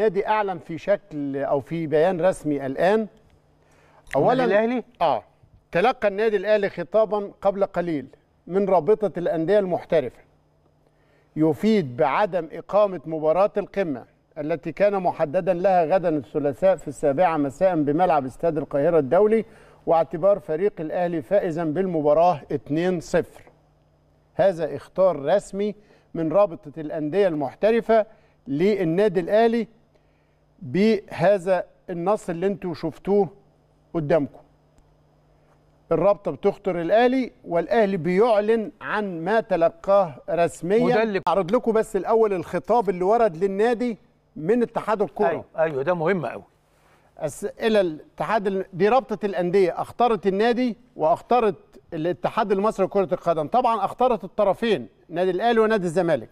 النادي اعلن في شكل او في بيان رسمي الان اولا الاهلي اه تلقى النادي الاهلي خطابا قبل قليل من رابطه الانديه المحترفه يفيد بعدم اقامه مباراه القمه التي كان محددا لها غدا الثلاثاء في السابعه مساء بملعب استاد القاهره الدولي واعتبار فريق الاهلي فائزا بالمباراه 2-0 هذا اختار رسمي من رابطه الانديه المحترفه للنادي الاهلي بهذا النص اللي انتوا شفتوه قدامكم الرابطه بتخطر الاهلي والاهلي بيعلن عن ما تلقاه رسميا وده اللي اعرض لكم بس الاول الخطاب اللي ورد للنادي من اتحاد الكوره ايوه ايوه ده مهم قوي الى الاتحاد دي رابطه الانديه اختارت النادي واختارت الاتحاد المصري لكره القدم طبعا اختارت الطرفين نادي الاهلي ونادي الزمالك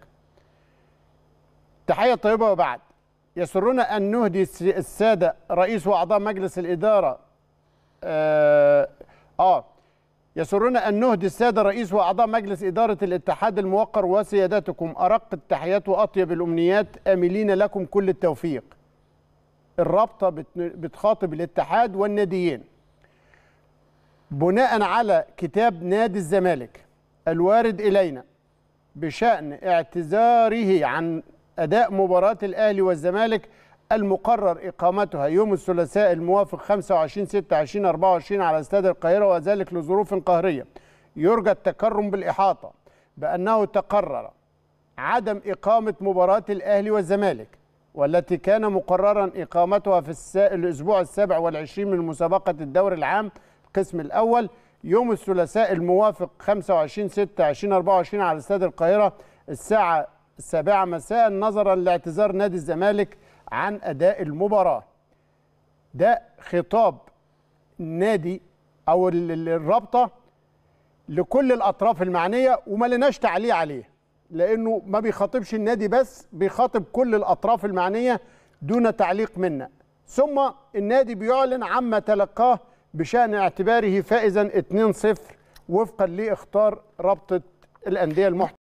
تحيه طيبه وبعد يسرنا أن نهدي السادة رئيس وأعضاء مجلس الإدارة آه, آه يسرنا أن نهدي السادة رئيس وأعضاء مجلس إدارة الاتحاد الموقر وسيادتكم أرق التحيات وأطيب الأمنيات آملين لكم كل التوفيق الرابطة بتخاطب الاتحاد والناديين بناء على كتاب نادي الزمالك الوارد إلينا بشأن اعتذاره عن أداء مباراة الأهلي والزمالك المقرر إقامتها يوم الثلاثاء الموافق 25 6 2024 على استاد القاهرة وذلك لظروف قهرية يرجى التكرم بالإحاطة بأنه تقرر عدم إقامة مباراة الأهلي والزمالك والتي كان مقررا إقامتها في الأسبوع السابع والعشرين من مسابقة الدوري العام القسم الأول يوم الثلاثاء الموافق 25 6 2024 على استاد القاهرة الساعة السابعة مساء نظرا لاعتذار نادي الزمالك عن أداء المباراة ده خطاب النادي أو الرابطة لكل الأطراف المعنية وما لناش تعليق عليه لأنه ما بيخاطبش النادي بس بيخاطب كل الأطراف المعنية دون تعليق منا ثم النادي بيعلن عما تلقاه بشأن اعتباره فائزا 2-0 وفقا لاختار رابطة الأندية المحترفة